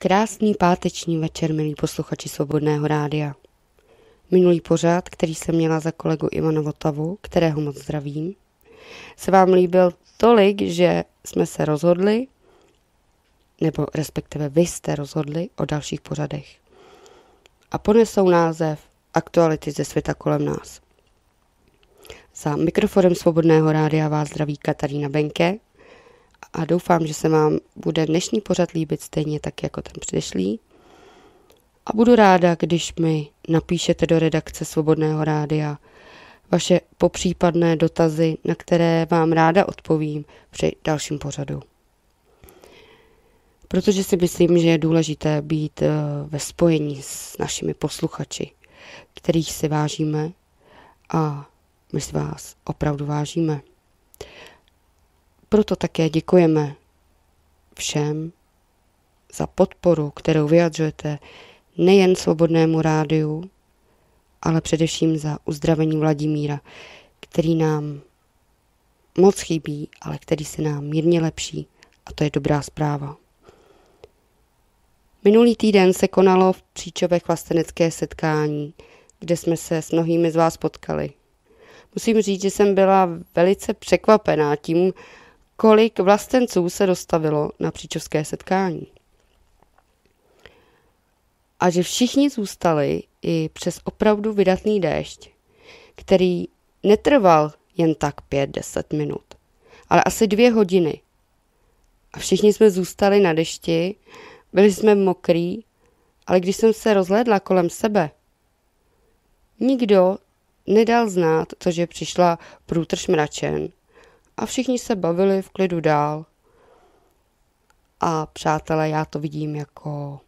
Krásný páteční večer, milí posluchači Svobodného rádia. Minulý pořád, který jsem měla za kolegu Ivana Votavu, kterého moc zdravím, se vám líbil tolik, že jsme se rozhodli, nebo respektive vy jste rozhodli o dalších pořadech. A ponesou název Aktuality ze světa kolem nás. Za mikrofonem Svobodného rádia vás zdraví Katarína Benke a doufám, že se vám bude dnešní pořad líbit stejně tak jako ten předešlý. A budu ráda, když mi napíšete do redakce Svobodného rádia vaše popřípadné dotazy, na které vám ráda odpovím při dalším pořadu. Protože si myslím, že je důležité být eh, ve spojení s našimi posluchači, kterých si vážíme a my si vás opravdu vážíme. Proto také děkujeme všem za podporu, kterou vyjadřujete nejen Svobodnému rádiu, ale především za uzdravení Vladimíra, který nám moc chybí, ale který se nám mírně lepší a to je dobrá zpráva. Minulý týden se konalo v Příčovech vlastenecké setkání, kde jsme se s mnohými z vás potkali. Musím říct, že jsem byla velice překvapená tím, kolik vlastenců se dostavilo na příčovské setkání. A že všichni zůstali i přes opravdu vydatný déšť, který netrval jen tak pět deset minut, ale asi dvě hodiny. A všichni jsme zůstali na dešti, byli jsme mokrý, ale když jsem se rozhlédla kolem sebe, nikdo nedal znát to, že přišla průtrž mračen a všichni se bavili v klidu dál. A přátelé, já to vidím jako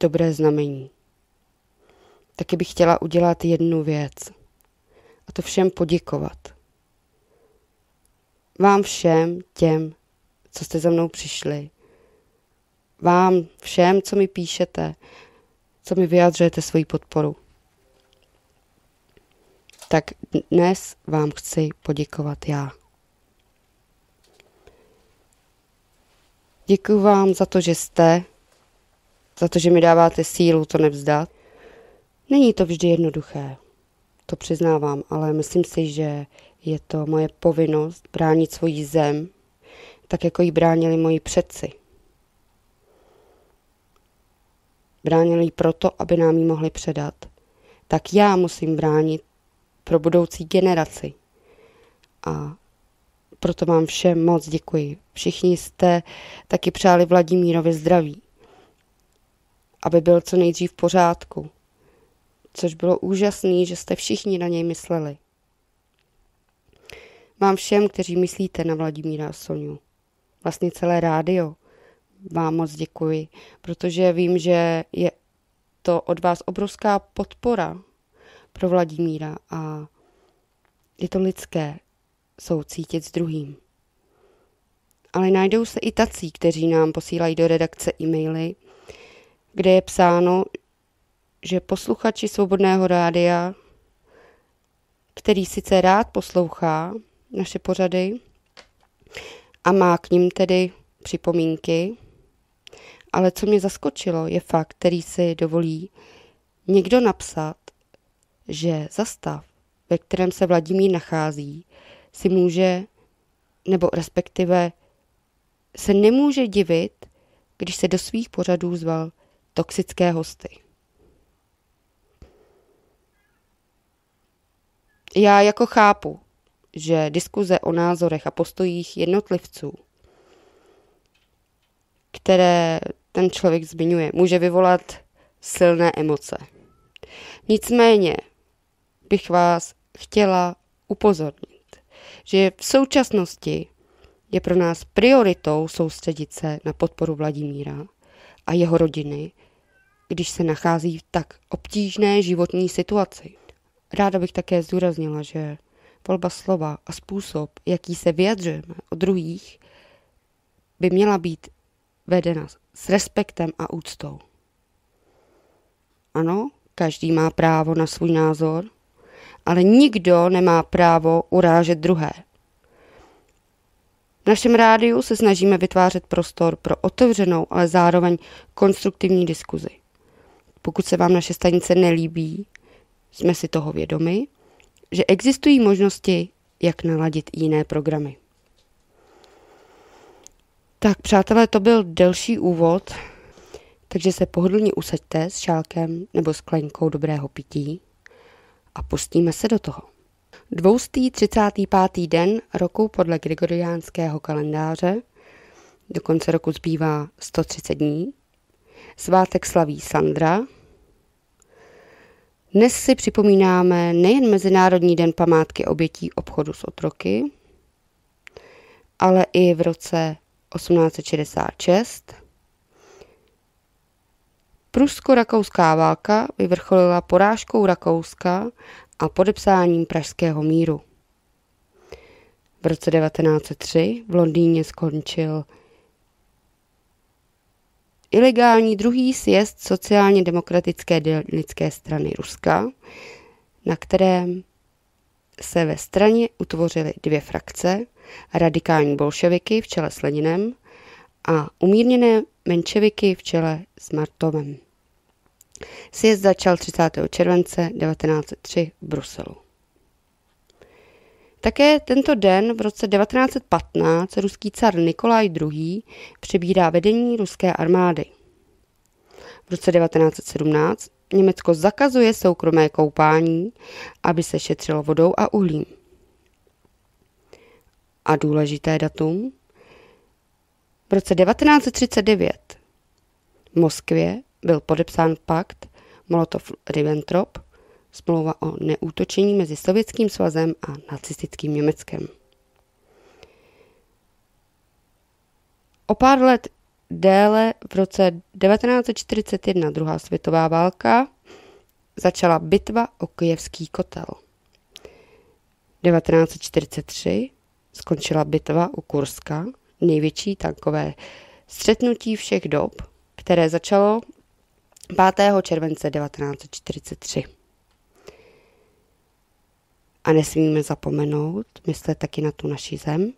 dobré znamení. Taky bych chtěla udělat jednu věc. A to všem poděkovat. Vám všem těm, co jste za mnou přišli. Vám všem, co mi píšete, co mi vyjadřujete svoji podporu. Tak dnes vám chci poděkovat já. Děkuji vám za to, že jste, za to, že mi dáváte sílu to nevzdat. Není to vždy jednoduché, to přiznávám, ale myslím si, že je to moje povinnost bránit svoji zem, tak jako ji bránili moji předci. Bránili ji proto, aby nám ji mohli předat. Tak já musím bránit pro budoucí generaci. A proto vám všem moc děkuji. Všichni jste taky přáli Vladimírovi zdraví, aby byl co nejdřív v pořádku, což bylo úžasné, že jste všichni na něj mysleli. Vám všem, kteří myslíte na Vladimíra a Soniu, vlastně celé rádio, vám moc děkuji, protože vím, že je to od vás obrovská podpora pro Vladimíra a je to lidské, soucítit s druhým. Ale najdou se i tací, kteří nám posílají do redakce e-maily, kde je psáno, že posluchači Svobodného rádia, který sice rád poslouchá naše pořady a má k ním tedy připomínky, ale co mě zaskočilo, je fakt, který si dovolí někdo napsat, že zastav, ve kterém se Vladimír nachází, si může, nebo respektive se nemůže divit, když se do svých pořadů zval toxické hosty. Já jako chápu, že diskuze o názorech a postojích jednotlivců, které ten člověk zmiňuje, může vyvolat silné emoce. Nicméně bych vás chtěla upozornit, že v současnosti je pro nás prioritou soustředit se na podporu Vladimíra a jeho rodiny, když se nachází v tak obtížné životní situaci. Ráda bych také zdůraznila, že volba slova a způsob, jaký se vyjadřujeme o druhých, by měla být vedena s respektem a úctou. Ano, každý má právo na svůj názor, ale nikdo nemá právo urážet druhé. V našem rádiu se snažíme vytvářet prostor pro otevřenou, ale zároveň konstruktivní diskuzi. Pokud se vám naše stanice nelíbí, jsme si toho vědomi, že existují možnosti, jak naladit jiné programy. Tak přátelé, to byl delší úvod, takže se pohodlně usaďte s šálkem nebo sklenkou dobrého pití a pustíme se do toho. 235. den roku podle gregoriánského kalendáře, do konce roku zbývá 130 dní, svátek slaví Sandra. Dnes si připomínáme nejen Mezinárodní den památky obětí obchodu s otroky, ale i v roce 1866 Prusko-rakouská válka vyvrcholila porážkou Rakouska a podepsáním Pražského míru. V roce 1903 v Londýně skončil ilegální druhý sjezd sociálně demokratické dělnické strany Ruska, na kterém se ve straně utvořily dvě frakce, radikální bolševiky v čele s Leninem a umírněné menševiky v čele s Martovem. Sjezd začal 30. července 1903 v Bruselu. Také tento den v roce 1915 ruský car Nikolaj II. přebírá vedení ruské armády. V roce 1917 Německo zakazuje soukromé koupání, aby se šetřilo vodou a uhlím. A důležité datum? V roce 1939 v Moskvě byl podepsán pakt Molotov-Ribbentrop, smlouva o neútočení mezi Sovětským svazem a nacistickým Německem. O pár let déle v roce 1941 druhá světová válka začala bitva o kijevský kotel. 1943 skončila bitva u Kurska, největší tankové střetnutí všech dob, které začalo 5. července 1943. A nesmíme zapomenout, myslet taky na tu naši zem.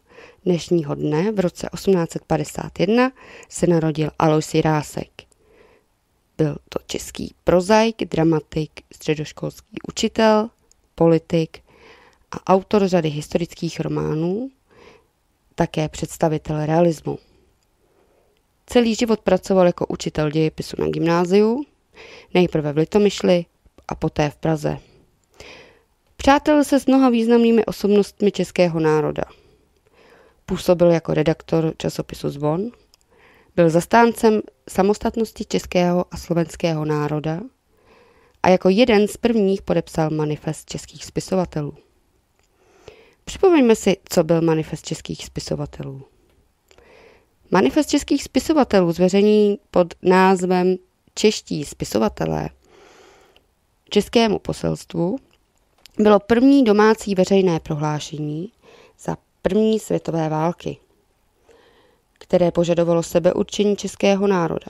Dnešního dne v roce 1851 se narodil Alois Rásek. Byl to český prozaik, dramatik, středoškolský učitel, politik a autor řady historických románů, také představitel realismu. Celý život pracoval jako učitel dějepisu na gymnáziu, nejprve v Litomyšli a poté v Praze. Přátel se s mnoha významnými osobnostmi českého národa. Působil jako redaktor časopisu Zvon, byl zastáncem samostatnosti českého a slovenského národa a jako jeden z prvních podepsal manifest českých spisovatelů. Připomeňme si, co byl manifest českých spisovatelů. Manifest českých spisovatelů zveřejní pod názvem Čeští spisovatelé českému poselstvu bylo první domácí veřejné prohlášení za první světové války, které požadovalo sebeurčení českého národa.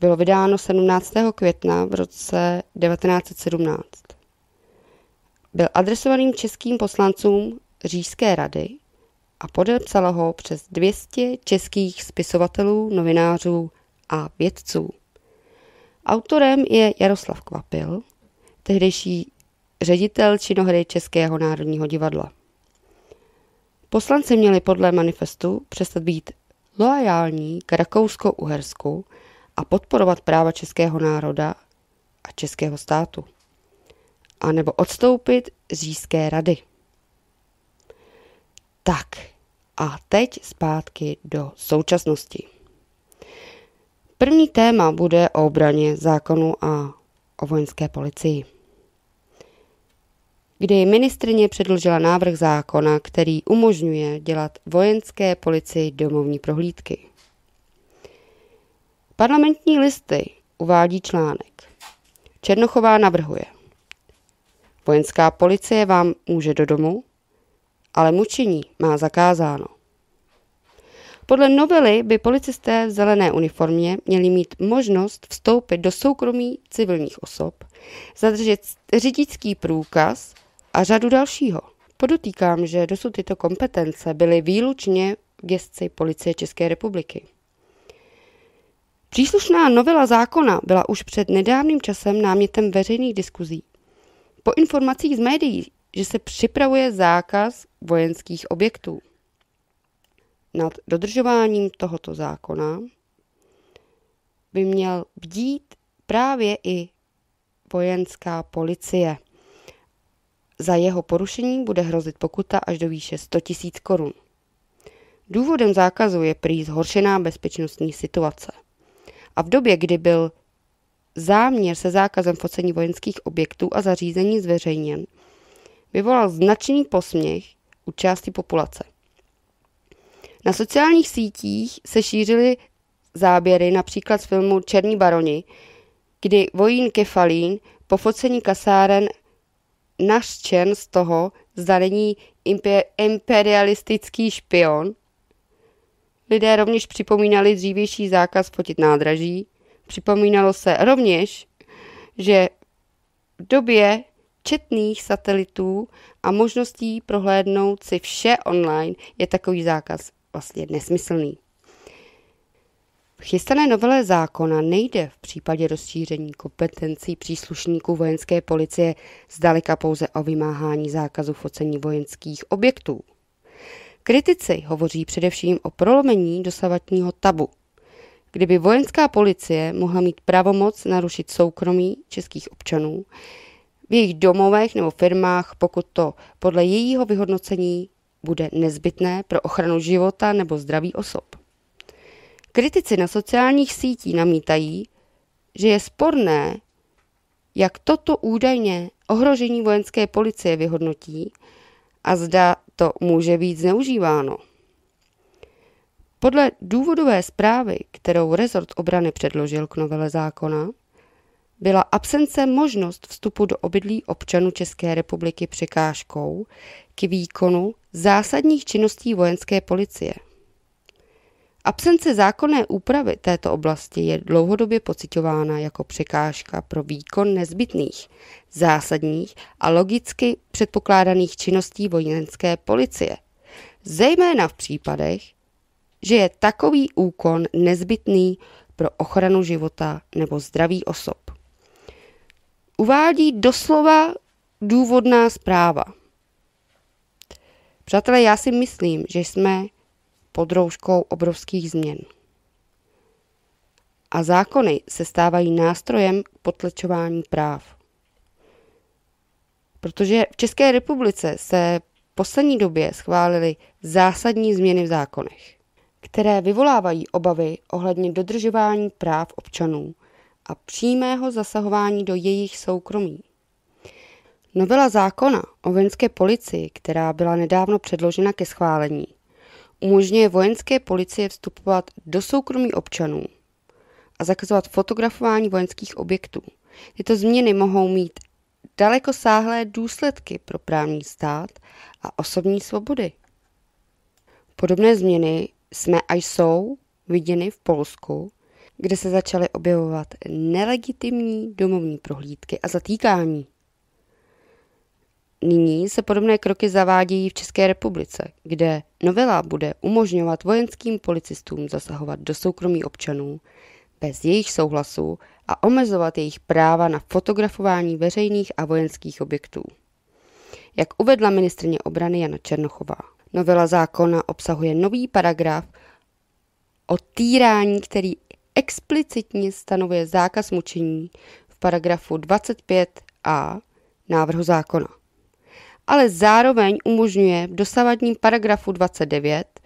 Bylo vydáno 17. května v roce 1917. Byl adresovaným českým poslancům Říšské rady a podepsalo ho přes 200 českých spisovatelů, novinářů a vědců. Autorem je Jaroslav Kvapil, tehdejší ředitel činohry Českého národního divadla. Poslanci měli podle manifestu přestat být loajální k Rakousko-Uhersku a podporovat práva českého národa a českého státu. A nebo odstoupit z Říšské rady. Tak, a teď zpátky do současnosti. První téma bude o obraně zákonu a o vojenské policii kdy ministrině předložila návrh zákona, který umožňuje dělat vojenské policii domovní prohlídky. Parlamentní listy uvádí článek. Černochová navrhuje. Vojenská policie vám může do domu, ale mučení má zakázáno. Podle novely by policisté v zelené uniformě měli mít možnost vstoupit do soukromí civilních osob, zadržet řidičský průkaz a řadu dalšího. Podotýkám, že dosud tyto kompetence byly výlučně v gestci Policie České republiky. Příslušná novela zákona byla už před nedávným časem námětem veřejných diskuzí. Po informacích z médií že se připravuje zákaz vojenských objektů. Nad dodržováním tohoto zákona by měl bdít právě i vojenská policie. Za jeho porušení bude hrozit pokuta až do výše 100 000 korun. Důvodem zákazu je prý zhoršená bezpečnostní situace. A v době, kdy byl záměr se zákazem focení vojenských objektů a zařízení zveřejněn, vyvolal značný posměch u části populace. Na sociálních sítích se šířily záběry například z filmu Černí baroni, kdy vojín Kefalín po focení kasáren naštěn z toho, zda není imperialistický špion. Lidé rovněž připomínali dřívější zákaz fotit nádraží. Připomínalo se rovněž, že v době četných satelitů a možností prohlédnout si vše online je takový zákaz vlastně nesmyslný. V chystané novele zákona nejde v případě rozšíření kompetencí příslušníků vojenské policie zdaleka pouze o vymáhání zákazu focení vojenských objektů. Kritici hovoří především o prolomení dosavatního tabu. Kdyby vojenská policie mohla mít pravomoc narušit soukromí českých občanů, v jejich domovech nebo firmách, pokud to podle jejího vyhodnocení bude nezbytné pro ochranu života nebo zdraví osob. Kritici na sociálních sítí namítají, že je sporné, jak toto údajně ohrožení vojenské policie vyhodnotí a zda to může být zneužíváno. Podle důvodové zprávy, kterou rezort obrany předložil k novele zákona, byla absence možnost vstupu do obydlí občanů České republiky překážkou k výkonu zásadních činností vojenské policie. Absence zákonné úpravy této oblasti je dlouhodobě pocitována jako překážka pro výkon nezbytných, zásadních a logicky předpokládaných činností vojenské policie, zejména v případech, že je takový úkon nezbytný pro ochranu života nebo zdraví osob uvádí doslova důvodná zpráva. Přátelé, já si myslím, že jsme pod rouškou obrovských změn. A zákony se stávají nástrojem k potlačování práv. Protože v České republice se v poslední době schválily zásadní změny v zákonech, které vyvolávají obavy ohledně dodržování práv občanů a přímého zasahování do jejich soukromí. Novela zákona o vojenské policii, která byla nedávno předložena ke schválení, umožňuje vojenské policie vstupovat do soukromí občanů a zakazovat fotografování vojenských objektů. Tyto změny mohou mít daleko sáhlé důsledky pro právní stát a osobní svobody. Podobné změny jsme a jsou viděny v Polsku, kde se začaly objevovat nelegitimní domovní prohlídky a zatýkání. Nyní se podobné kroky zavádějí v České republice, kde novela bude umožňovat vojenským policistům zasahovat do soukromí občanů bez jejich souhlasu a omezovat jejich práva na fotografování veřejných a vojenských objektů. Jak uvedla ministrně obrany Jana Černochová, novela zákona obsahuje nový paragraf o týrání, který explicitně stanovuje zákaz mučení v paragrafu 25a návrhu zákona. Ale zároveň umožňuje v dosavadním paragrafu 29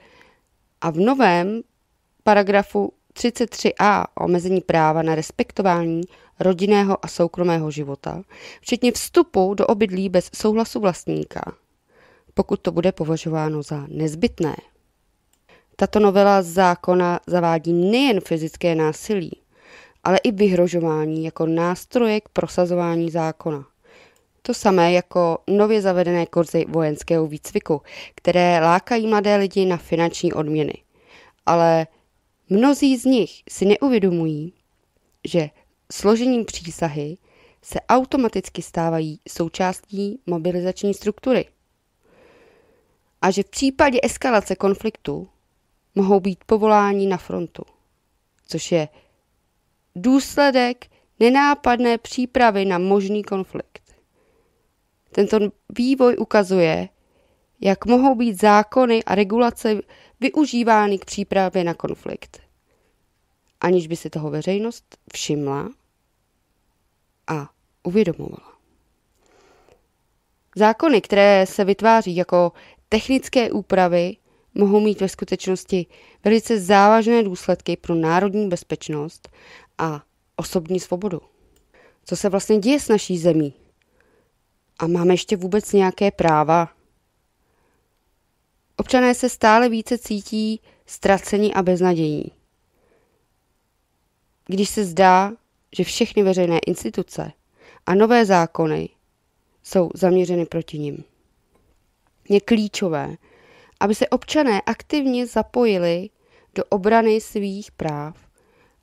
a v novém paragrafu 33a omezení práva na respektování rodinného a soukromého života, včetně vstupu do obydlí bez souhlasu vlastníka, pokud to bude považováno za nezbytné. Tato novela zákona zavádí nejen fyzické násilí, ale i vyhrožování jako nástroje k prosazování zákona. To samé jako nově zavedené kurzy vojenského výcviku, které lákají mladé lidi na finanční odměny. Ale mnozí z nich si neuvědomují, že složením přísahy se automaticky stávají součástí mobilizační struktury. A že v případě eskalace konfliktu mohou být povoláni na frontu, což je důsledek nenápadné přípravy na možný konflikt. Tento vývoj ukazuje, jak mohou být zákony a regulace využívány k přípravě na konflikt, aniž by si toho veřejnost všimla a uvědomovala. Zákony, které se vytváří jako technické úpravy mohou mít ve skutečnosti velice závažné důsledky pro národní bezpečnost a osobní svobodu. Co se vlastně děje s naší zemí? A máme ještě vůbec nějaké práva? Občané se stále více cítí ztracení a beznadějí. Když se zdá, že všechny veřejné instituce a nové zákony jsou zaměřeny proti nim. Je klíčové, aby se občané aktivně zapojili do obrany svých práv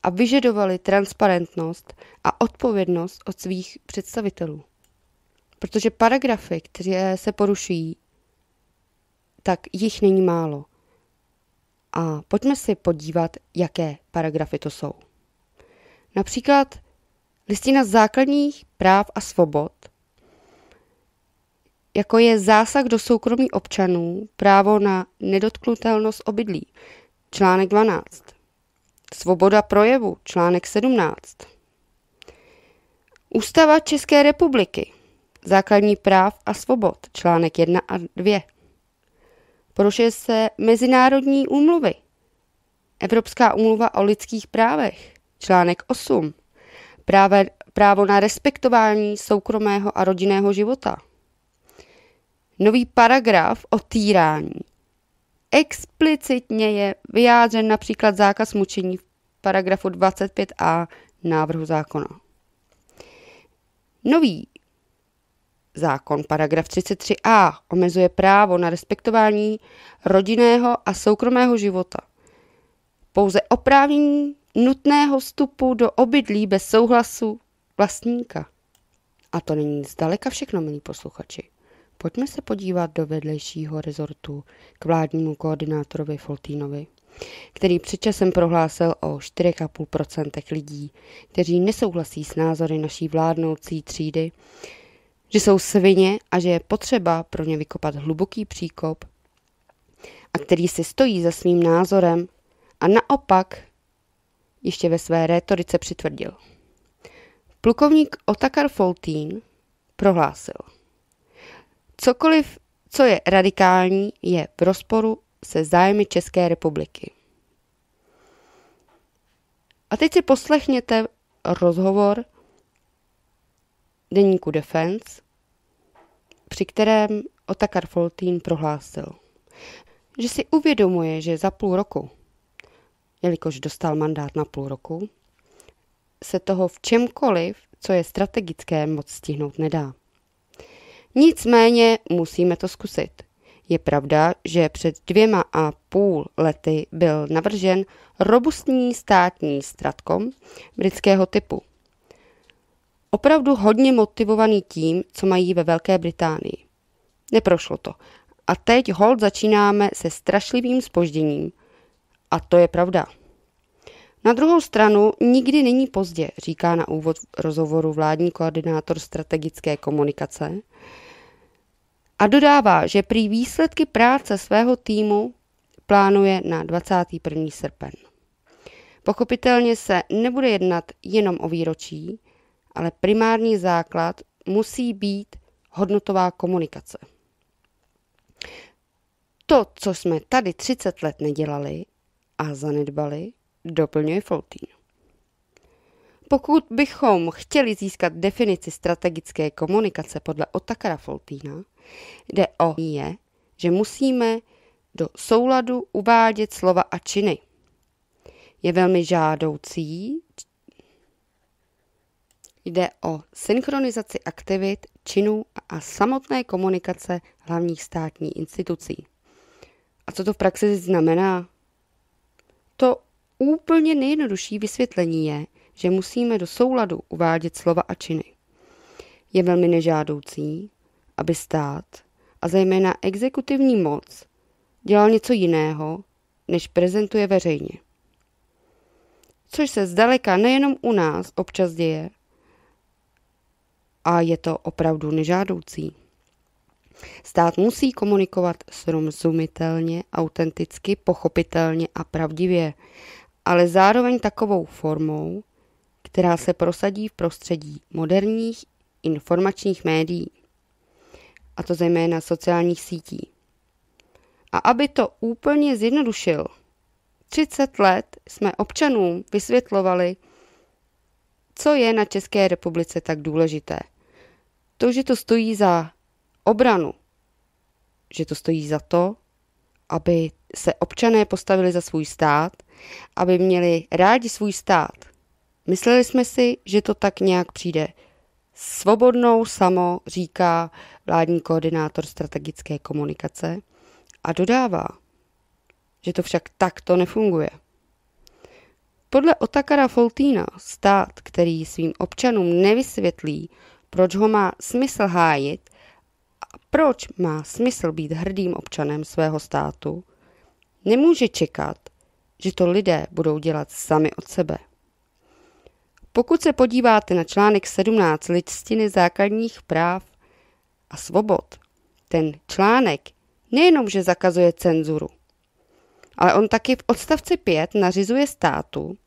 a vyžadovali transparentnost a odpovědnost od svých představitelů. Protože paragrafy, které se porušují, tak jich není málo. A pojďme si podívat, jaké paragrafy to jsou. Například listina základních práv a svobod jako je zásah do soukromí občanů, právo na nedotknutelnost obydlí, článek 12, svoboda projevu, článek 17, Ústava České republiky, základní práv a svobod, článek 1 a 2. Porušuje se mezinárodní úmluvy, Evropská úmluva o lidských právech, článek 8. právo na respektování soukromého a rodinného života, nový paragraf o týrání. Explicitně je vyjádřen například zákaz mučení v paragrafu 25a návrhu zákona. Nový zákon paragraf 33a omezuje právo na respektování rodinného a soukromého života. Pouze oprávnění nutného vstupu do obydlí bez souhlasu vlastníka. A to není zdaleka všechno, milí posluchači. Pojďme se podívat do vedlejšího rezortu k vládnímu koordinátorovi Foltínovi, který předčasem prohlásil o 4,5% lidí, kteří nesouhlasí s názory naší vládnoucí třídy, že jsou svině a že je potřeba pro ně vykopat hluboký příkop a který si stojí za svým názorem a naopak ještě ve své rétorice přitvrdil. Plukovník Otakar Foltín prohlásil – Cokoliv, co je radikální, je v rozporu se zájmy České republiky. A teď si poslechněte rozhovor deníku Defense, při kterém Otakar Foltín prohlásil, že si uvědomuje, že za půl roku, jelikož dostal mandát na půl roku, se toho v čemkoliv, co je strategické, moc stihnout nedá. Nicméně musíme to zkusit. Je pravda, že před dvěma a půl lety byl navržen robustní státní stratkom britského typu. Opravdu hodně motivovaný tím, co mají ve Velké Británii. Neprošlo to. A teď hold začínáme se strašlivým spožděním. A to je pravda. Na druhou stranu nikdy není pozdě, říká na úvod rozhovoru vládní koordinátor strategické komunikace, a dodává, že prý výsledky práce svého týmu plánuje na 21. srpen. Pochopitelně se nebude jednat jenom o výročí, ale primární základ musí být hodnotová komunikace. To, co jsme tady 30 let nedělali a zanedbali, doplňuje Foltín. Pokud bychom chtěli získat definici strategické komunikace podle Otakara Foltína, Jde o je, že musíme do souladu uvádět slova a činy. Je velmi žádoucí, jde o synchronizaci aktivit, činů a samotné komunikace hlavních státních institucí. A co to v praxi znamená? To úplně nejjednodušší vysvětlení je, že musíme do souladu uvádět slova a činy. Je velmi nežádoucí, aby stát a zejména exekutivní moc dělal něco jiného, než prezentuje veřejně. Což se zdaleka nejenom u nás občas děje, a je to opravdu nežádoucí. Stát musí komunikovat srozumitelně, autenticky, pochopitelně a pravdivě, ale zároveň takovou formou, která se prosadí v prostředí moderních informačních médií a to zejména sociálních sítí. A aby to úplně zjednodušil, 30 let jsme občanům vysvětlovali, co je na České republice tak důležité. To, že to stojí za obranu, že to stojí za to, aby se občané postavili za svůj stát, aby měli rádi svůj stát. Mysleli jsme si, že to tak nějak přijde Svobodnou samo říká vládní koordinátor strategické komunikace a dodává, že to však takto nefunguje. Podle Otakara Foltína stát, který svým občanům nevysvětlí, proč ho má smysl hájit a proč má smysl být hrdým občanem svého státu, nemůže čekat, že to lidé budou dělat sami od sebe. Pokud se podíváte na článek 17 listiny základních práv a svobod, ten článek nejenom, že zakazuje cenzuru, ale on taky v odstavci 5 nařizuje státu,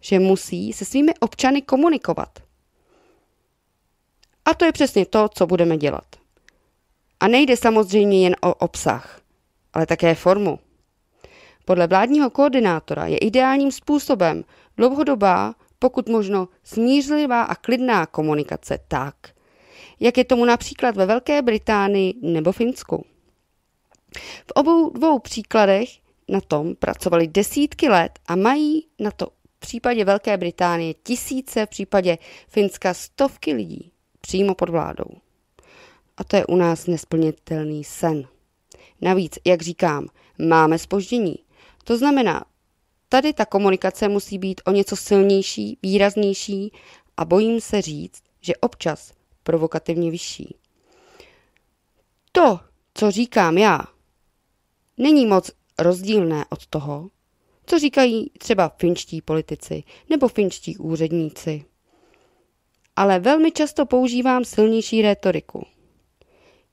že musí se svými občany komunikovat. A to je přesně to, co budeme dělat. A nejde samozřejmě jen o obsah, ale také formu. Podle vládního koordinátora je ideálním způsobem dlouhodobá pokud možno smířlivá a klidná komunikace tak, jak je tomu například ve Velké Británii nebo Finsku. V obou dvou příkladech na tom pracovali desítky let a mají na to v případě Velké Británie tisíce, v případě Finska stovky lidí přímo pod vládou. A to je u nás nesplnitelný sen. Navíc, jak říkám, máme spoždění. To znamená, Tady ta komunikace musí být o něco silnější, výraznější a bojím se říct, že občas provokativně vyšší. To, co říkám já, není moc rozdílné od toho, co říkají třeba finští politici nebo finští úředníci. Ale velmi často používám silnější rétoriku.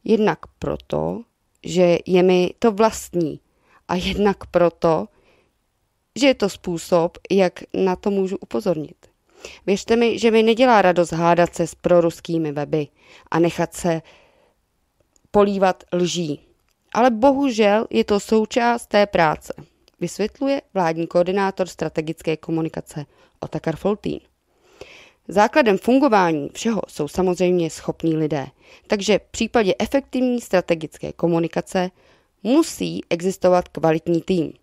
Jednak proto, že je mi to vlastní a jednak proto, že je to způsob, jak na to můžu upozornit. Věřte mi, že mi nedělá radost hádat se s proruskými weby a nechat se polívat lží. Ale bohužel je to součást té práce, vysvětluje vládní koordinátor strategické komunikace Otakar Foltín. Základem fungování všeho jsou samozřejmě schopní lidé, takže v případě efektivní strategické komunikace musí existovat kvalitní tým.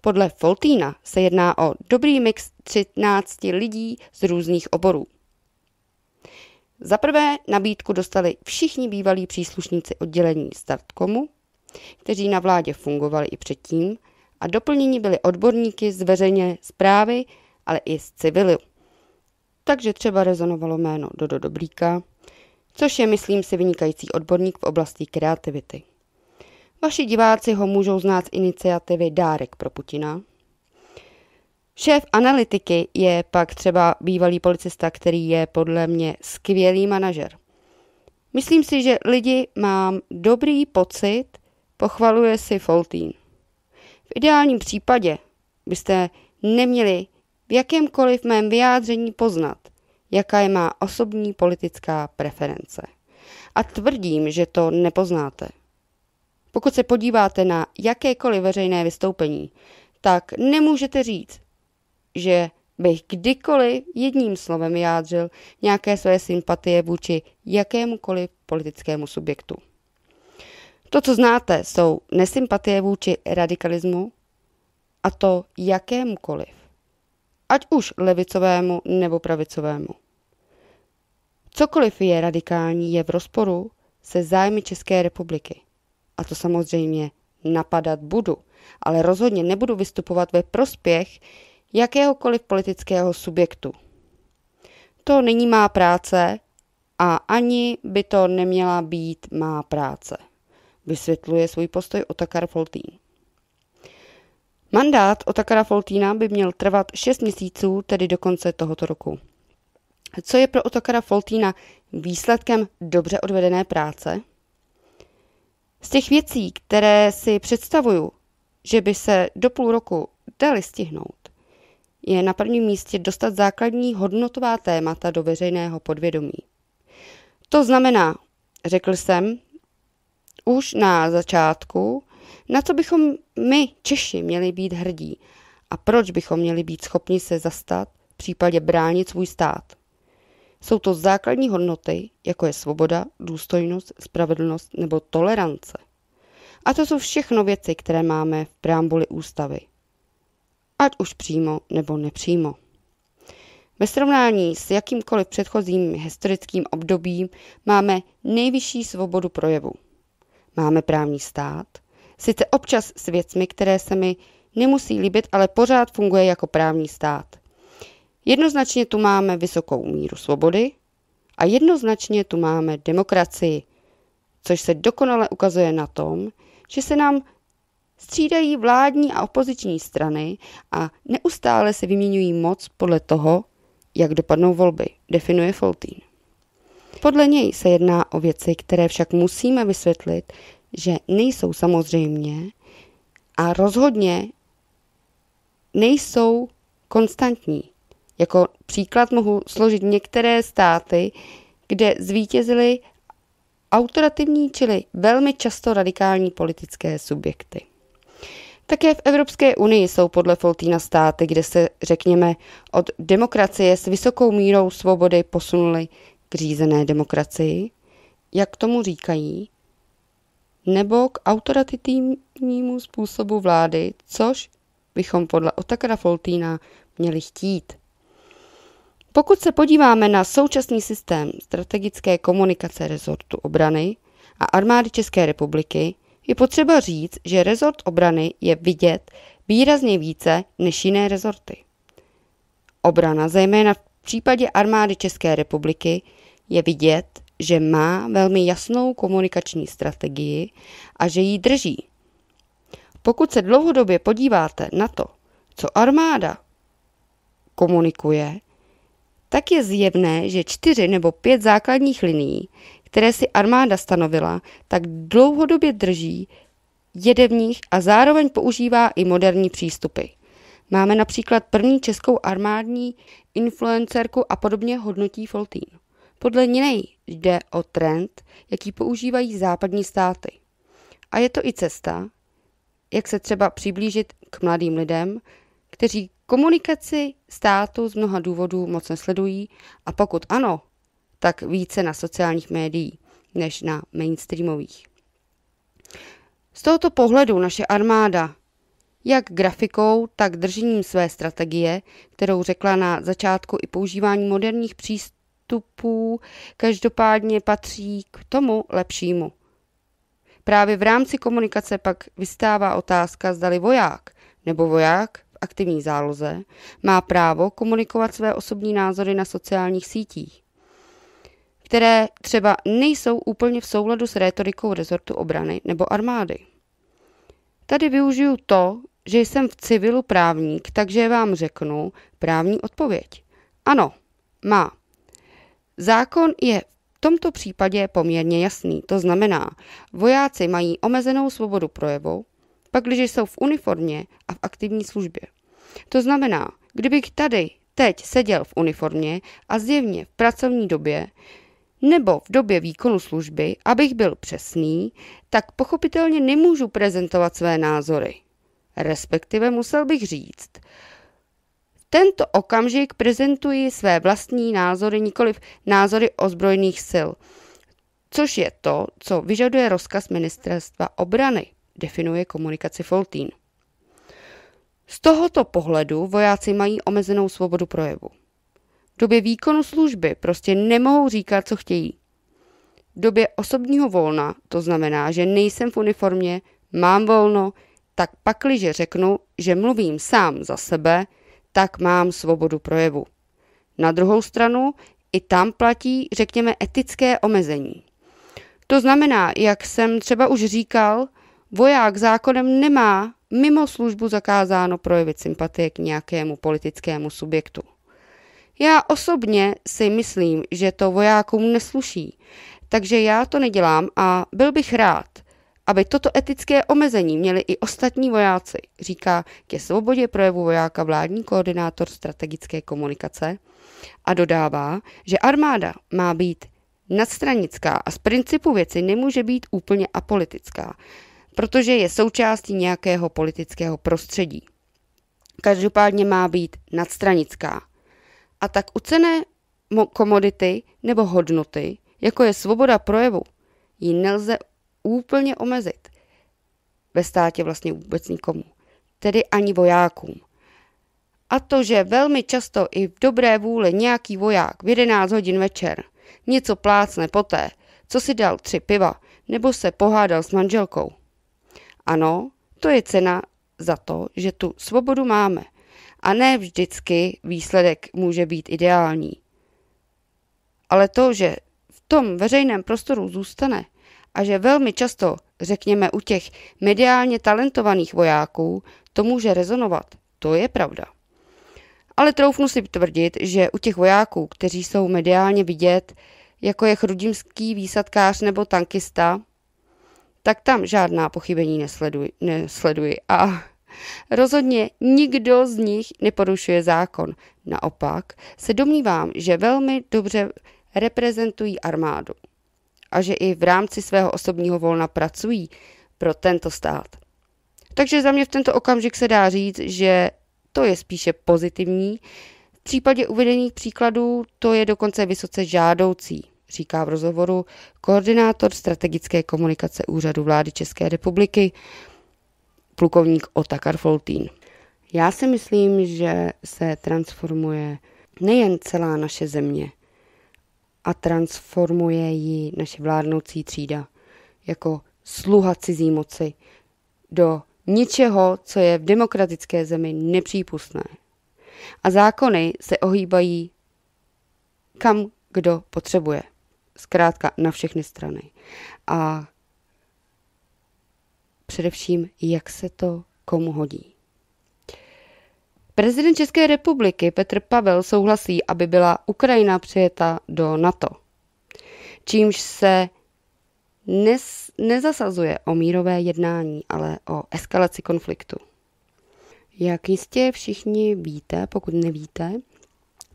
Podle Foltína se jedná o dobrý mix 13 lidí z různých oborů. Za prvé nabídku dostali všichni bývalí příslušníci oddělení Startkomu, kteří na vládě fungovali i předtím, a doplnění byli odborníky z veřejné zprávy, ale i z civilu. Takže třeba rezonovalo jméno Dodo dobríka, což je, myslím si, vynikající odborník v oblasti kreativity. Vaši diváci ho můžou znát z iniciativy Dárek pro Putina. Šéf analytiky je pak třeba bývalý policista, který je podle mě skvělý manažer. Myslím si, že lidi mám dobrý pocit, pochvaluje si Foltín. V ideálním případě byste neměli v jakémkoliv mém vyjádření poznat, jaká je má osobní politická preference. A tvrdím, že to nepoznáte. Pokud se podíváte na jakékoliv veřejné vystoupení, tak nemůžete říct, že bych kdykoliv jedním slovem vyjádřil nějaké své sympatie vůči jakémukoliv politickému subjektu. To, co znáte, jsou nesympatie vůči radikalismu, a to jakémukoliv, ať už levicovému nebo pravicovému. Cokoliv je radikální, je v rozporu se zájmy České republiky – a to samozřejmě napadat budu, ale rozhodně nebudu vystupovat ve prospěch jakéhokoliv politického subjektu. To není má práce a ani by to neměla být má práce, vysvětluje svůj postoj Otakar Foltín. Mandát Otakara Foltína by měl trvat 6 měsíců, tedy do konce tohoto roku. Co je pro Otakara Foltína výsledkem dobře odvedené práce? Z těch věcí, které si představuju, že by se do půl roku dali stihnout, je na prvním místě dostat základní hodnotová témata do veřejného podvědomí. To znamená, řekl jsem, už na začátku, na co bychom my, Češi, měli být hrdí a proč bychom měli být schopni se zastat, v případě bránit svůj stát. Jsou to základní hodnoty, jako je svoboda, důstojnost, spravedlnost nebo tolerance. A to jsou všechno věci, které máme v preambuli ústavy. Ať už přímo nebo nepřímo. Ve srovnání s jakýmkoliv předchozím historickým obdobím máme nejvyšší svobodu projevu. Máme právní stát, sice občas s věcmi, které se mi nemusí líbit, ale pořád funguje jako právní stát. Jednoznačně tu máme vysokou míru svobody a jednoznačně tu máme demokracii, což se dokonale ukazuje na tom, že se nám střídají vládní a opoziční strany a neustále se vyměňují moc podle toho, jak dopadnou volby, definuje Foltín. Podle něj se jedná o věci, které však musíme vysvětlit, že nejsou samozřejmě a rozhodně nejsou konstantní. Jako příklad mohu složit některé státy, kde zvítězily autorativní, čili velmi často radikální politické subjekty. Také v Evropské unii jsou podle Foltína státy, kde se, řekněme, od demokracie s vysokou mírou svobody posunuli k řízené demokracii, jak tomu říkají, nebo k autoritativnímu způsobu vlády, což bychom podle Otakara Foltína měli chtít. Pokud se podíváme na současný systém strategické komunikace rezortu obrany a armády České republiky, je potřeba říct, že rezort obrany je vidět výrazně více než jiné rezorty. Obrana, zejména v případě armády České republiky, je vidět, že má velmi jasnou komunikační strategii a že ji drží. Pokud se dlouhodobě podíváte na to, co armáda komunikuje, tak je zjevné, že čtyři nebo pět základních linií, které si armáda stanovila, tak dlouhodobě drží, jede v nich a zároveň používá i moderní přístupy. Máme například první českou armádní influencerku a podobně hodnotí Foltín. Podle něj jde o trend, jaký používají západní státy. A je to i cesta, jak se třeba přiblížit k mladým lidem, kteří Komunikaci státu z mnoha důvodů moc nesledují a pokud ano, tak více na sociálních médiích než na mainstreamových. Z tohoto pohledu naše armáda, jak grafikou, tak držením své strategie, kterou řekla na začátku i používání moderních přístupů, každopádně patří k tomu lepšímu. Právě v rámci komunikace pak vystává otázka, zdali voják nebo voják aktivní záloze, má právo komunikovat své osobní názory na sociálních sítích, které třeba nejsou úplně v souladu s rétorikou rezortu obrany nebo armády. Tady využiju to, že jsem v civilu právník, takže vám řeknu právní odpověď. Ano, má. Zákon je v tomto případě poměrně jasný, to znamená, vojáci mají omezenou svobodu projevu, pak když jsou v uniformě a v aktivní službě. To znamená, kdybych tady teď seděl v uniformě a zjevně v pracovní době, nebo v době výkonu služby, abych byl přesný, tak pochopitelně nemůžu prezentovat své názory. Respektive musel bych říct, v tento okamžik prezentuji své vlastní názory, nikoliv názory ozbrojených sil, což je to, co vyžaduje rozkaz ministerstva obrany definuje komunikaci Foltín. Z tohoto pohledu vojáci mají omezenou svobodu projevu. V době výkonu služby prostě nemohou říkat, co chtějí. V době osobního volna to znamená, že nejsem v uniformě, mám volno, tak pakliže řeknu, že mluvím sám za sebe, tak mám svobodu projevu. Na druhou stranu, i tam platí, řekněme, etické omezení. To znamená, jak jsem třeba už říkal, Voják zákonem nemá mimo službu zakázáno projevit sympatie k nějakému politickému subjektu. Já osobně si myslím, že to vojákům nesluší, takže já to nedělám a byl bych rád, aby toto etické omezení měli i ostatní vojáci, říká ke svobodě projevu vojáka vládní koordinátor strategické komunikace a dodává, že armáda má být nadstranická a z principu věci nemůže být úplně apolitická protože je součástí nějakého politického prostředí. Každopádně má být nadstranická. A tak ucené komodity nebo hodnoty, jako je svoboda projevu, ji nelze úplně omezit. Ve státě vlastně vůbec nikomu, tedy ani vojákům. A to, že velmi často i v dobré vůli nějaký voják v 11 hodin večer něco plácne poté, co si dal tři piva nebo se pohádal s manželkou – ano, to je cena za to, že tu svobodu máme. A ne vždycky výsledek může být ideální. Ale to, že v tom veřejném prostoru zůstane a že velmi často, řekněme, u těch mediálně talentovaných vojáků to může rezonovat, to je pravda. Ale troufnu si tvrdit, že u těch vojáků, kteří jsou mediálně vidět, jako je chrudimský výsadkář nebo tankista, tak tam žádná pochybení nesleduji, nesleduji a Rozhodně nikdo z nich neporušuje zákon. Naopak se domnívám, že velmi dobře reprezentují armádu a že i v rámci svého osobního volna pracují pro tento stát. Takže za mě v tento okamžik se dá říct, že to je spíše pozitivní. V případě uvedených příkladů to je dokonce vysoce žádoucí říká v rozhovoru koordinátor strategické komunikace Úřadu vlády České republiky, plukovník Otakar Foltín. Já si myslím, že se transformuje nejen celá naše země, a transformuje ji naše vládnoucí třída jako sluha cizí moci do ničeho, co je v demokratické zemi nepřípustné. A zákony se ohýbají kam kdo potřebuje zkrátka na všechny strany. A především, jak se to komu hodí. Prezident České republiky Petr Pavel souhlasí, aby byla Ukrajina přijeta do NATO, čímž se nes, nezasazuje o mírové jednání, ale o eskalaci konfliktu. Jak jistě všichni víte, pokud nevíte,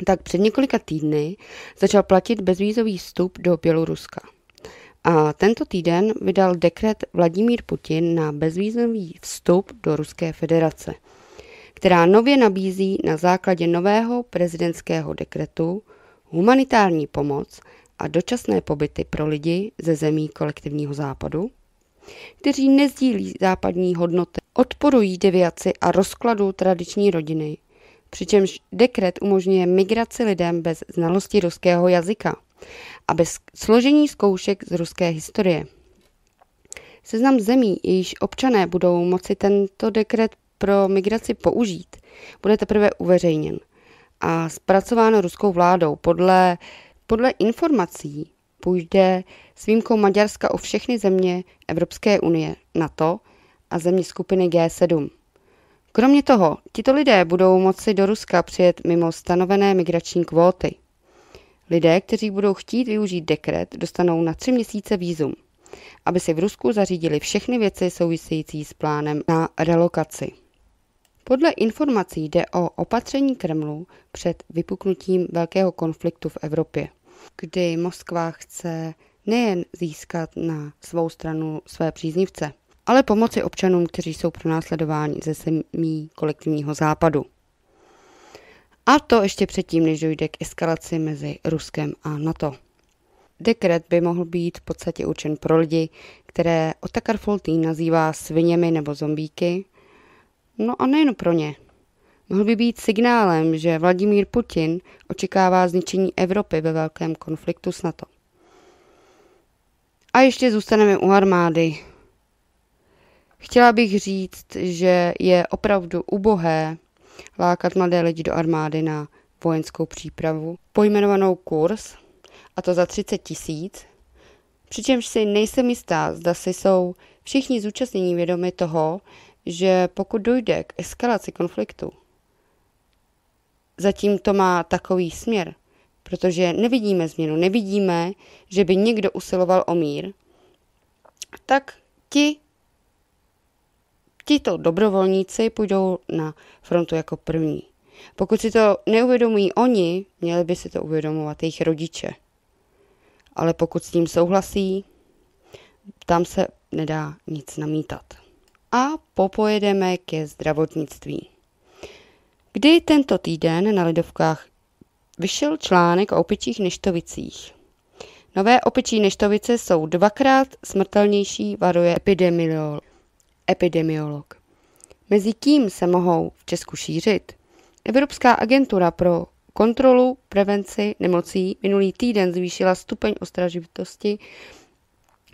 tak před několika týdny začal platit bezvízový vstup do Běloruska. A tento týden vydal dekret Vladimír Putin na bezvýzový vstup do Ruské federace, která nově nabízí na základě nového prezidentského dekretu humanitární pomoc a dočasné pobyty pro lidi ze zemí kolektivního západu, kteří nezdílí západní hodnoty, odporují deviaci a rozkladu tradiční rodiny přičemž dekret umožňuje migraci lidem bez znalosti ruského jazyka a bez složení zkoušek z ruské historie. Seznam zemí, jejíž občané budou moci tento dekret pro migraci použít, bude teprve uveřejněn a zpracováno ruskou vládou. Podle, podle informací půjde s výjimkou Maďarska o všechny země Evropské unie, NATO a země skupiny G7. Kromě toho, tito lidé budou moci do Ruska přijet mimo stanovené migrační kvóty. Lidé, kteří budou chtít využít dekret, dostanou na tři měsíce výzum, aby si v Rusku zařídili všechny věci související s plánem na relokaci. Podle informací jde o opatření Kremlu před vypuknutím velkého konfliktu v Evropě, kdy Moskva chce nejen získat na svou stranu své příznivce, ale pomoci občanům, kteří jsou pronásledováni ze semí kolektivního západu. A to ještě předtím, než dojde k eskalaci mezi Ruskem a NATO. Dekret by mohl být v podstatě určen pro lidi, které Otakar Foltý nazývá sviněmi nebo zombíky. No a nejen pro ně. Mohl by být signálem, že Vladimír Putin očekává zničení Evropy ve velkém konfliktu s NATO. A ještě zůstaneme u armády. Chtěla bych říct, že je opravdu ubohé lákat mladé lidi do armády na vojenskou přípravu, pojmenovanou kurz, a to za 30 tisíc, přičemž si nejsem jistá, zda si jsou všichni zúčastnění vědomi toho, že pokud dojde k eskalaci konfliktu, zatím to má takový směr, protože nevidíme změnu, nevidíme, že by někdo usiloval o mír, tak ti Tito dobrovolníci půjdou na frontu jako první. Pokud si to neuvědomují oni, měli by si to uvědomovat jejich rodiče. Ale pokud s tím souhlasí, tam se nedá nic namítat. A popojedeme ke zdravotnictví. Kdy tento týden na Lidovkách vyšel článek o opičích neštovicích. Nové opičí neštovice jsou dvakrát smrtelnější, varuje epidemiolog epidemiolog. Mezi kým se mohou v Česku šířit? Evropská agentura pro kontrolu prevenci nemocí minulý týden zvýšila stupeň ostražitosti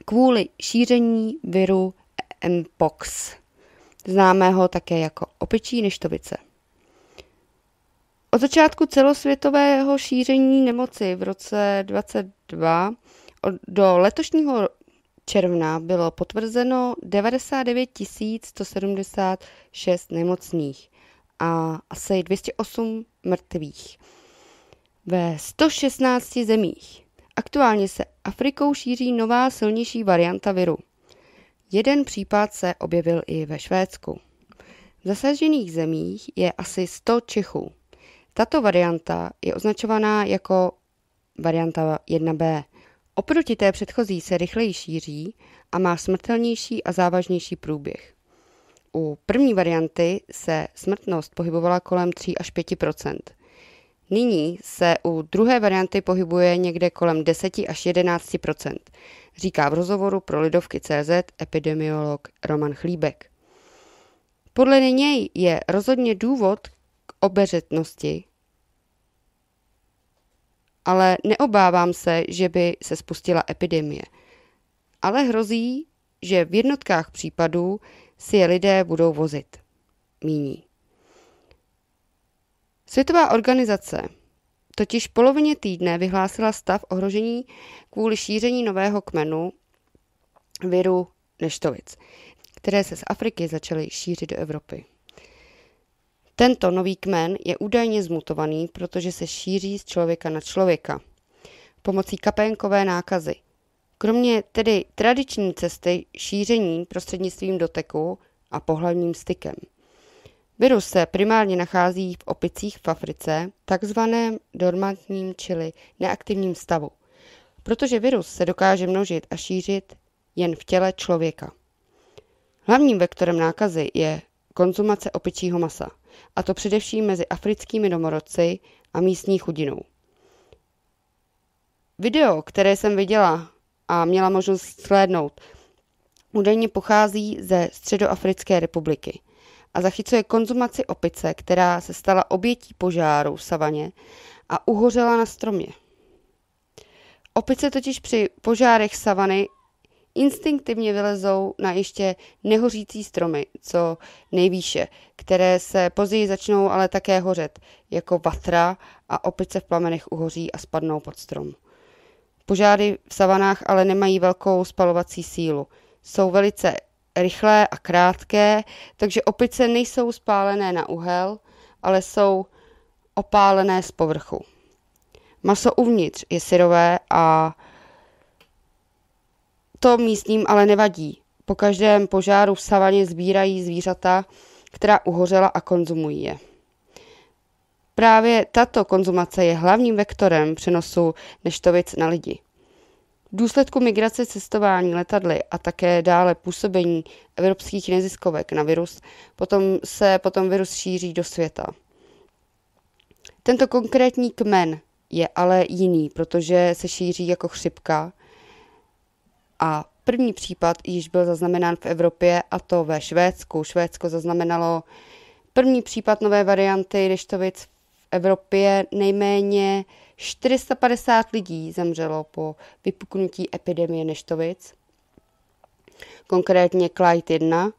kvůli šíření viru Mpox, známého také jako opičí neštovice. Od začátku celosvětového šíření nemoci v roce 2022 do letošního června bylo potvrzeno 99 176 nemocných a asi 208 mrtvých ve 116 zemích. Aktuálně se Afrikou šíří nová silnější varianta viru. Jeden případ se objevil i ve Švédsku. V zasažených zemích je asi 100 Čechů. Tato varianta je označovaná jako varianta 1b Oproti té předchozí se rychleji šíří a má smrtelnější a závažnější průběh. U první varianty se smrtnost pohybovala kolem 3 až 5 Nyní se u druhé varianty pohybuje někde kolem 10 až 11 říká v rozhovoru pro Lidovky CZ epidemiolog Roman Chlíbek. Podle něj je rozhodně důvod k obeřetnosti ale neobávám se, že by se spustila epidemie. Ale hrozí, že v jednotkách případů si je lidé budou vozit. Míní. Světová organizace totiž polovině týdne vyhlásila stav ohrožení kvůli šíření nového kmenu viru neštovic, které se z Afriky začaly šířit do Evropy. Tento nový kmen je údajně zmutovaný, protože se šíří z člověka na člověka pomocí kapénkové nákazy. Kromě tedy tradiční cesty šíření prostřednictvím doteku a pohlavním stykem. Virus se primárně nachází v opicích v Africe, takzvaném dormantním čili neaktivním stavu, protože virus se dokáže množit a šířit jen v těle člověka. Hlavním vektorem nákazy je konzumace opičího masa – a to především mezi africkými domorodci a místní chudinou. Video, které jsem viděla a měla možnost slédnout, údajně pochází ze Středoafrické republiky a zachycuje konzumaci opice, která se stala obětí požáru v savaně a uhořela na stromě. Opice totiž při požárech savany instinktivně vylezou na ještě nehořící stromy, co nejvýše, které se později začnou ale také hořet, jako vatra a opice v plamenech uhoří a spadnou pod strom. Požáry v savanách ale nemají velkou spalovací sílu. Jsou velice rychlé a krátké, takže opice nejsou spálené na uhel, ale jsou opálené z povrchu. Maso uvnitř je syrové a to místním ale nevadí. Po každém požáru v savaně sbírají zvířata, která uhořela a konzumují je. Právě tato konzumace je hlavním vektorem přenosu neštovic na lidi. V důsledku migrace cestování letadly a také dále působení evropských neziskovek na virus potom se potom virus šíří do světa. Tento konkrétní kmen je ale jiný, protože se šíří jako chřipka a První případ již byl zaznamenán v Evropě a to ve Švédsku. Švédsko zaznamenalo první případ nové varianty Deštovic v Evropě. Nejméně 450 lidí zemřelo po vypuknutí epidemie Neštovic, konkrétně Clyde 1,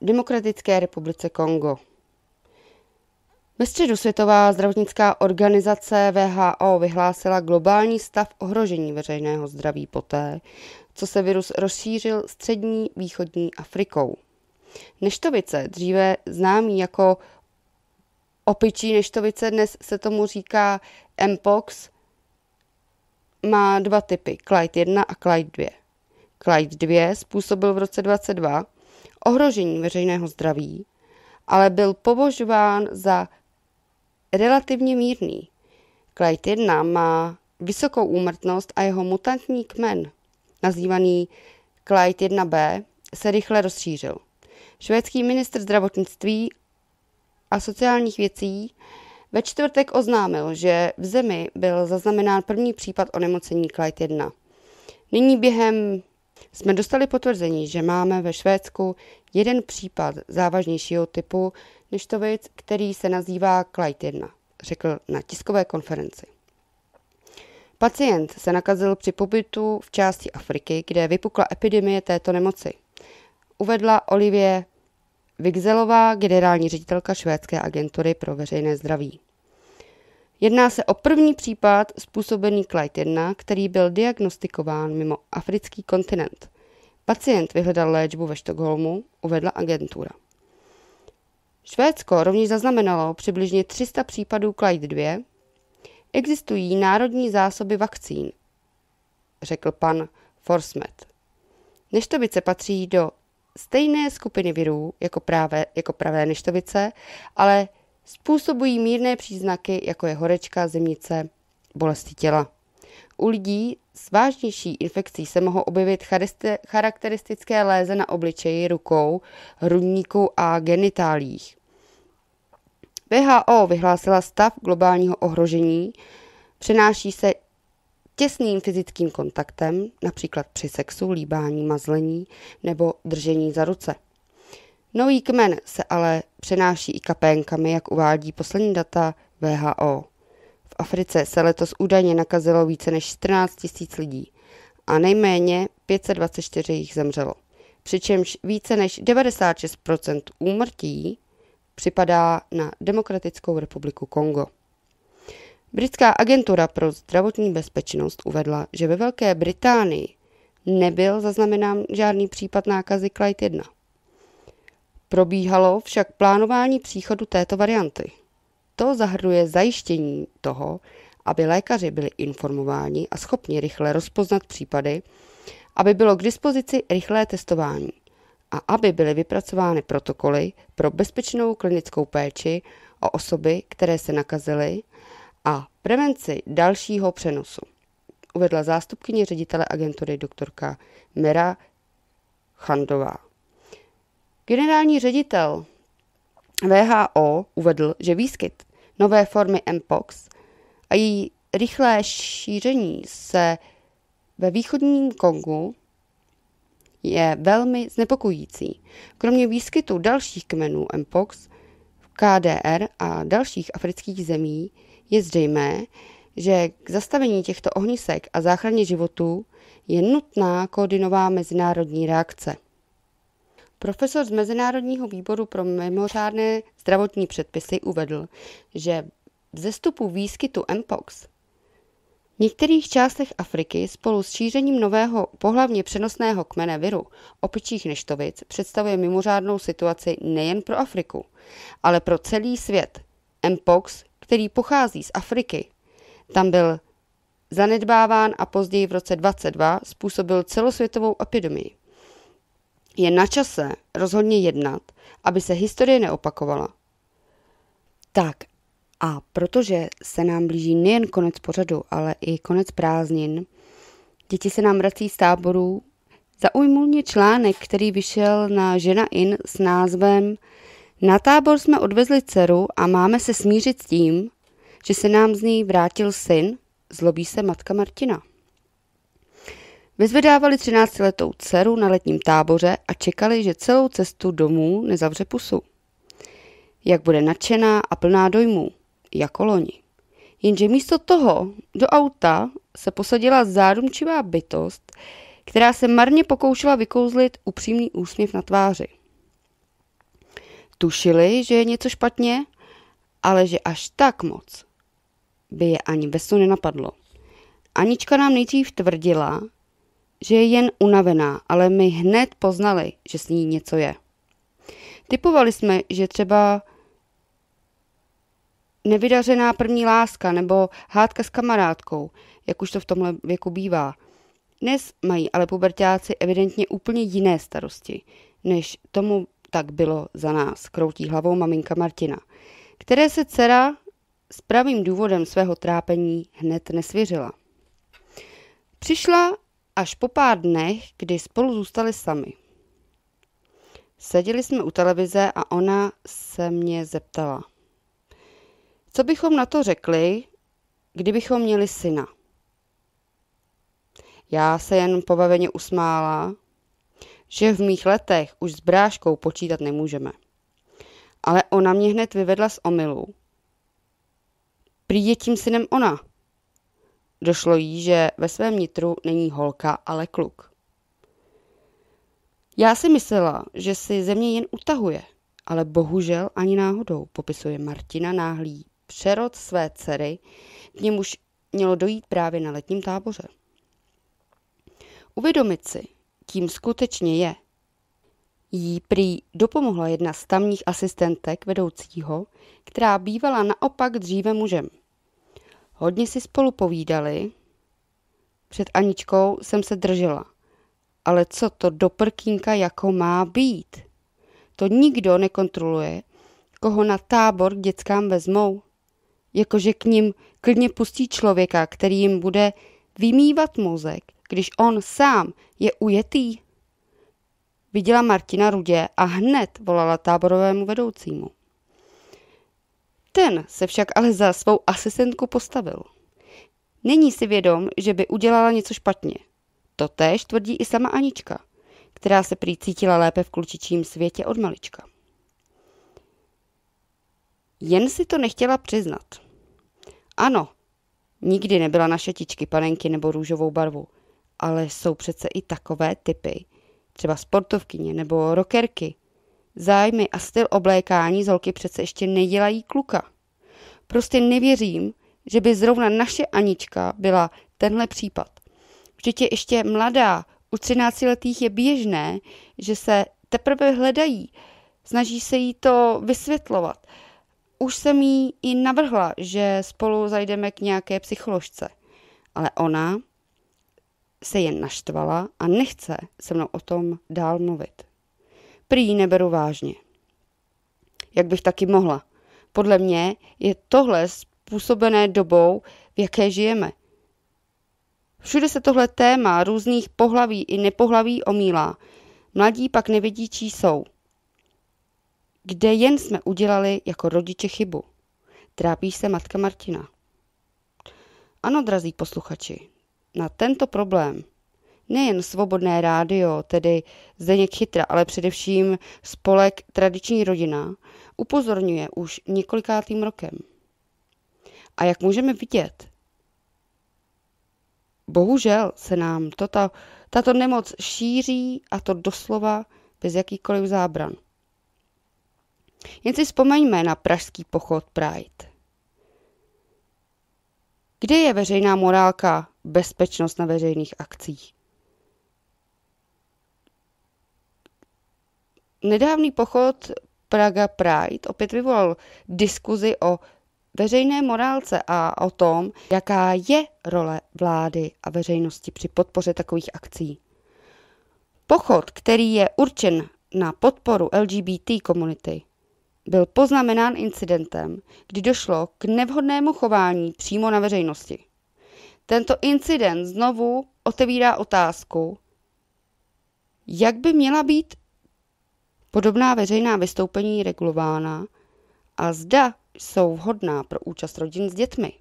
Demokratické republice Kongo. Ve středu Světová zdravotnická organizace VHO vyhlásila globální stav ohrožení veřejného zdraví poté, co se virus rozšířil střední východní Afrikou. Neštovice, dříve známý jako opičí neštovice, dnes se tomu říká Mpox, má dva typy, Clyde 1 a Clyde 2. Clyde 2 způsobil v roce 22 ohrožení veřejného zdraví, ale byl považován za relativně mírný. Clyde 1 má vysokou úmrtnost a jeho mutantní kmen nazývaný Clyde 1b, se rychle rozšířil. Švédský ministr zdravotnictví a sociálních věcí ve čtvrtek oznámil, že v zemi byl zaznamenán první případ onemocnění Clyde 1. Nyní během jsme dostali potvrzení, že máme ve Švédsku jeden případ závažnějšího typu než to věc, který se nazývá Clyde 1, řekl na tiskové konferenci. Pacient se nakazil při pobytu v části Afriky, kde vypukla epidemie této nemoci. Uvedla Olivie Vigzelová, generální ředitelka švédské agentury pro veřejné zdraví. Jedná se o první případ způsobený Clyde 1, který byl diagnostikován mimo africký kontinent. Pacient vyhledal léčbu ve Štokholmu, uvedla agentura. Švédsko rovněž zaznamenalo přibližně 300 případů Clyde 2, existují národní zásoby vakcín, řekl pan Forsmet. Neštovice patří do stejné skupiny virů jako, právě, jako pravé neštovice, ale způsobují mírné příznaky, jako je horečka, zimnice, bolesti těla. U lidí s vážnější infekcí se mohou objevit charakteristické léze na obličeji, rukou, hrudníku a genitálích. WHO vyhlásila stav globálního ohrožení, přenáší se těsným fyzickým kontaktem, například při sexu, líbání, mazlení nebo držení za ruce. Nový kmen se ale přenáší i kapénkami, jak uvádí poslední data WHO. V Africe se letos údajně nakazilo více než 14 000 lidí a nejméně 524 jich zemřelo, přičemž více než 96% úmrtí připadá na Demokratickou republiku Kongo. Britská agentura pro zdravotní bezpečnost uvedla, že ve Velké Británii nebyl zaznamenán žádný případ nákazy Clyde 1. Probíhalo však plánování příchodu této varianty. To zahrnuje zajištění toho, aby lékaři byli informováni a schopni rychle rozpoznat případy, aby bylo k dispozici rychlé testování – a aby byly vypracovány protokoly pro bezpečnou klinickou péči o osoby, které se nakazily a prevenci dalšího přenosu, uvedla zástupkyně ředitele agentury doktorka Mira Chandová. Generální ředitel VHO uvedl, že výskyt nové formy MPOX a její rychlé šíření se ve východním Kongu je velmi znepokojící. Kromě výskytu dalších kmenů Mpox v KDR a dalších afrických zemí je zřejmé, že k zastavení těchto ohnisek a záchraně životů je nutná koordinová mezinárodní reakce. Profesor z Mezinárodního výboru pro mimořádné zdravotní předpisy uvedl, že vzestupu výskytu Mpox v některých částech Afriky spolu s šířením nového pohlavně přenosného kmene viru opičích neštovic představuje mimořádnou situaci nejen pro Afriku, ale pro celý svět. Mpox, který pochází z Afriky, tam byl zanedbáván a později v roce 22 způsobil celosvětovou epidemii. Je na čase rozhodně jednat, aby se historie neopakovala. Tak a protože se nám blíží nejen konec pořadu, ale i konec prázdnin, děti se nám vrací z táborů, zaujmul mě článek, který vyšel na Žena In s názvem Na tábor jsme odvezli dceru a máme se smířit s tím, že se nám z ní vrátil syn, zlobí se matka Martina. Vyzvedávali 13-letou dceru na letním táboře a čekali, že celou cestu domů nezavře pusu. Jak bude nadšená a plná dojmů jako loni. Jenže místo toho do auta se posadila zárumčivá bytost, která se marně pokoušela vykouzlit upřímný úsměv na tváři. Tušili, že je něco špatně, ale že až tak moc by je ani ve snu nenapadlo. Anička nám nejdřív tvrdila, že je jen unavená, ale my hned poznali, že s ní něco je. Typovali jsme, že třeba nevydařená první láska nebo hádka s kamarádkou, jak už to v tomhle věku bývá. Dnes mají ale pubertáci evidentně úplně jiné starosti, než tomu tak bylo za nás, kroutí hlavou maminka Martina, které se dcera s pravým důvodem svého trápení hned nesvěřila. Přišla až po pár dnech, kdy spolu zůstali sami. Seděli jsme u televize a ona se mě zeptala – co bychom na to řekli, kdybychom měli syna? Já se jen pobaveně usmála, že v mých letech už s bráškou počítat nemůžeme. Ale ona mě hned vyvedla z omylu. Prý je tím synem ona. Došlo jí, že ve svém nitru není holka, ale kluk. Já si myslela, že si země jen utahuje, ale bohužel ani náhodou, popisuje Martina Náhlý přerod své dcery, k němuž mělo dojít právě na letním táboře. Uvědomit si, kým skutečně je, jí prý dopomohla jedna z tamních asistentek vedoucího, která bývala naopak dříve mužem. Hodně si spolu povídali, před Aničkou jsem se držela. Ale co to do prkínka jako má být? To nikdo nekontroluje, koho na tábor k dětskám vezmou jakože k ním klidně pustí člověka, který jim bude vymývat mozek, když on sám je ujetý? Viděla Martina Rudě a hned volala táborovému vedoucímu. Ten se však ale za svou asistentku postavil. Není si vědom, že by udělala něco špatně. též tvrdí i sama Anička, která se prý cítila lépe v klučičím světě od malička. Jen si to nechtěla přiznat. Ano, nikdy nebyla na šetičky, panenky nebo růžovou barvu, ale jsou přece i takové typy, třeba sportovkyně nebo rockerky. Zájmy a styl oblékání z holky přece ještě nedělají kluka. Prostě nevěřím, že by zrovna naše Anička byla tenhle případ. Vždyť je ještě mladá, u 13 letých je běžné, že se teprve hledají, snaží se jí to vysvětlovat. Už jsem jí i navrhla, že spolu zajdeme k nějaké psycholožce, ale ona se jen naštvala a nechce se mnou o tom dál mluvit. Prý neberu vážně. Jak bych taky mohla? Podle mě je tohle způsobené dobou, v jaké žijeme. Všude se tohle téma různých pohlaví i nepohlaví omílá. Mladí pak nevědí, čí jsou – kde jen jsme udělali jako rodiče chybu. trápí se matka Martina. Ano, drazí posluchači, na tento problém nejen svobodné rádio, tedy Zdeněk Chytra, ale především spolek Tradiční rodina, upozorňuje už několikátým rokem. A jak můžeme vidět, bohužel se nám toto, tato nemoc šíří a to doslova bez jakýkoliv zábran. Jen si vzpomeňme na pražský pochod Pride. Kde je veřejná morálka, bezpečnost na veřejných akcích? Nedávný pochod Praga Pride opět vyvolal diskuzi o veřejné morálce a o tom, jaká je role vlády a veřejnosti při podpoře takových akcí. Pochod, který je určen na podporu LGBT komunity, byl poznamenán incidentem, kdy došlo k nevhodnému chování přímo na veřejnosti. Tento incident znovu otevírá otázku, jak by měla být podobná veřejná vystoupení regulována a zda jsou vhodná pro účast rodin s dětmi.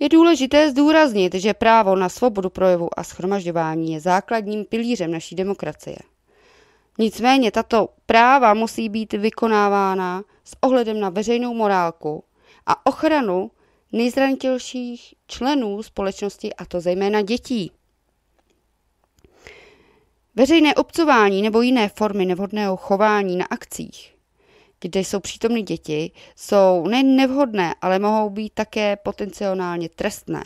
Je důležité zdůraznit, že právo na svobodu projevu a schromažďování je základním pilířem naší demokracie. Nicméně tato práva musí být vykonávána s ohledem na veřejnou morálku a ochranu nejzranitelnějších členů společnosti, a to zejména dětí. Veřejné obcování nebo jiné formy nevhodného chování na akcích, kde jsou přítomny děti, jsou nejen nevhodné, ale mohou být také potenciálně trestné.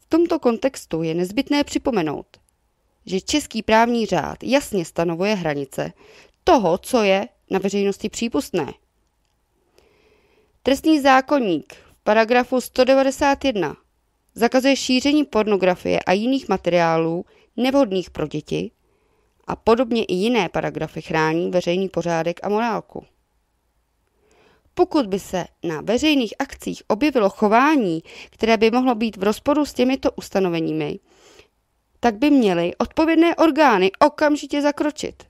V tomto kontextu je nezbytné připomenout, že český právní řád jasně stanovuje hranice toho, co je na veřejnosti přípustné. Trestní zákonník v paragrafu 191 zakazuje šíření pornografie a jiných materiálů nevhodných pro děti a podobně i jiné paragrafy chrání veřejný pořádek a morálku. Pokud by se na veřejných akcích objevilo chování, které by mohlo být v rozporu s těmito ustanoveními, tak by měly odpovědné orgány okamžitě zakročit.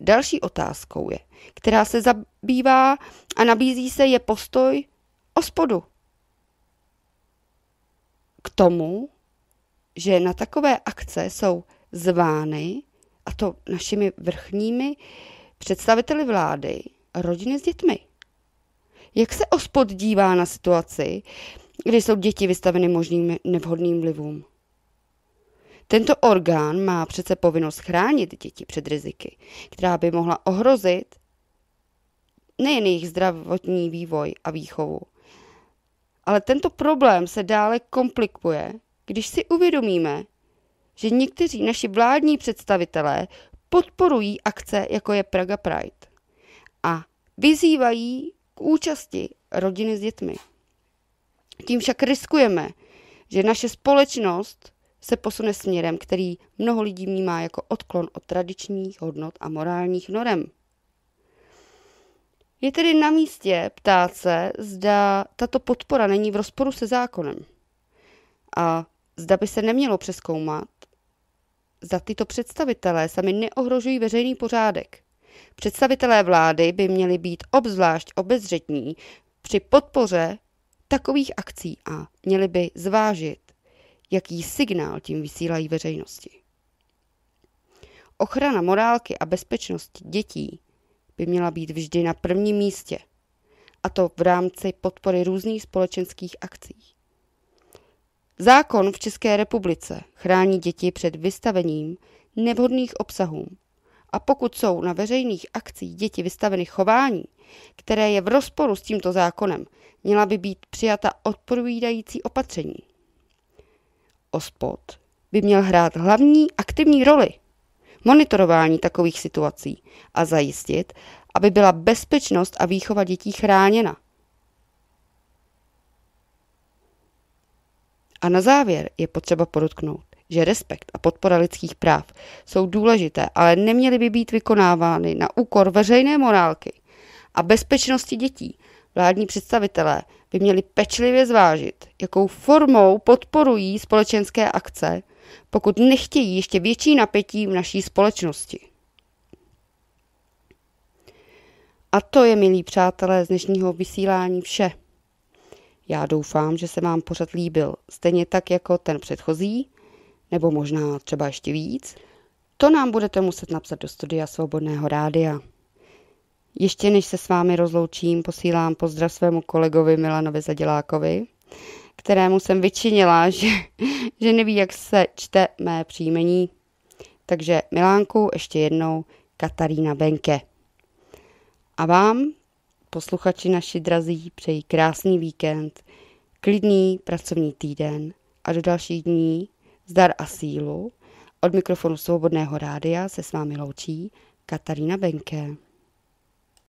Další otázkou je, která se zabývá a nabízí se, je postoj ospodu. K tomu, že na takové akce jsou zvány, a to našimi vrchními představiteli vlády, rodiny s dětmi. Jak se ospod dívá na situaci, kdy jsou děti vystaveny možným nevhodným vlivům? Tento orgán má přece povinnost chránit děti před riziky, která by mohla ohrozit nejen jejich zdravotní vývoj a výchovu. Ale tento problém se dále komplikuje, když si uvědomíme, že někteří naši vládní představitelé podporují akce, jako je Praga Pride a vyzývají k účasti rodiny s dětmi. Tím však riskujeme, že naše společnost se posune směrem, který mnoho lidí vnímá jako odklon od tradičních hodnot a morálních norem. Je tedy na místě ptát se, zda tato podpora není v rozporu se zákonem a zda by se nemělo přeskoumat, zda tyto představitelé sami neohrožují veřejný pořádek. Představitelé vlády by měli být obzvlášť obezřetní při podpoře takových akcí a měli by zvážit, jaký signál tím vysílají veřejnosti. Ochrana morálky a bezpečnosti dětí by měla být vždy na prvním místě, a to v rámci podpory různých společenských akcí. Zákon v České republice chrání děti před vystavením nevhodných obsahům a pokud jsou na veřejných akcích děti vystaveny chování, které je v rozporu s tímto zákonem, měla by být přijata odpovídající opatření. OSPOD by měl hrát hlavní aktivní roli monitorování takových situací a zajistit, aby byla bezpečnost a výchova dětí chráněna. A na závěr je potřeba podotknout, že respekt a podpora lidských práv jsou důležité, ale neměly by být vykonávány na úkor veřejné morálky a bezpečnosti dětí Vládní představitelé by měli pečlivě zvážit, jakou formou podporují společenské akce, pokud nechtějí ještě větší napětí v naší společnosti. A to je, milí přátelé, z dnešního vysílání vše. Já doufám, že se vám pořad líbil, stejně tak jako ten předchozí, nebo možná třeba ještě víc. To nám budete muset napsat do studia Svobodného rádia. Ještě než se s vámi rozloučím, posílám pozdrav svému kolegovi Milanovi Zadělákovi, kterému jsem vyčinila, že, že neví, jak se čte mé příjmení. Takže Milánku ještě jednou Katarína Benke. A vám, posluchači naši drazí, přeji krásný víkend, klidný pracovní týden a do dalších dní zdar a sílu. Od mikrofonu Svobodného rádia se s vámi loučí Katarína Benke.